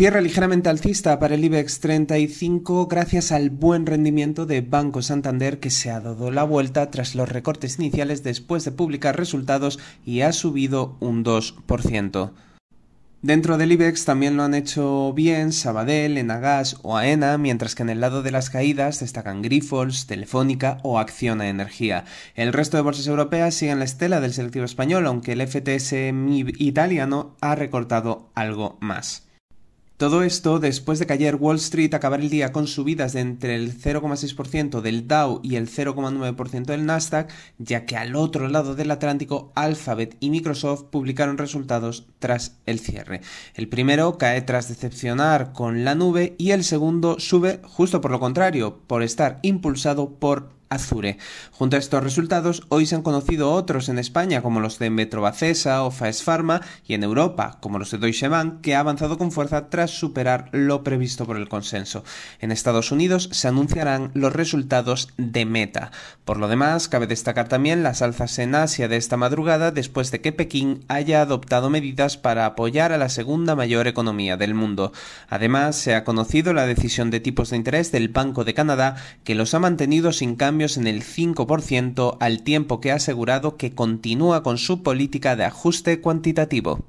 Cierra ligeramente alcista para el IBEX 35 gracias al buen rendimiento de Banco Santander que se ha dado la vuelta tras los recortes iniciales después de publicar resultados y ha subido un 2%. Dentro del IBEX también lo han hecho bien Sabadell, Enagas o AENA, mientras que en el lado de las caídas destacan Grifols, Telefónica o Acciona Energía. El resto de bolsas europeas siguen la estela del selectivo español, aunque el MIB italiano ha recortado algo más. Todo esto después de que ayer Wall Street acabara el día con subidas de entre el 0,6% del Dow y el 0,9% del Nasdaq, ya que al otro lado del Atlántico Alphabet y Microsoft publicaron resultados tras el cierre. El primero cae tras decepcionar con la nube y el segundo sube justo por lo contrario, por estar impulsado por Azure. Junto a estos resultados, hoy se han conocido otros en España, como los de Metrovacesa o Faes Pharma, y en Europa, como los de Deutsche Bank, que ha avanzado con fuerza tras superar lo previsto por el consenso. En Estados Unidos se anunciarán los resultados de Meta. Por lo demás, cabe destacar también las alzas en Asia de esta madrugada después de que Pekín haya adoptado medidas para apoyar a la segunda mayor economía del mundo. Además, se ha conocido la decisión de tipos de interés del Banco de Canadá, que los ha mantenido sin cambio en el 5% al tiempo que ha asegurado que continúa con su política de ajuste cuantitativo.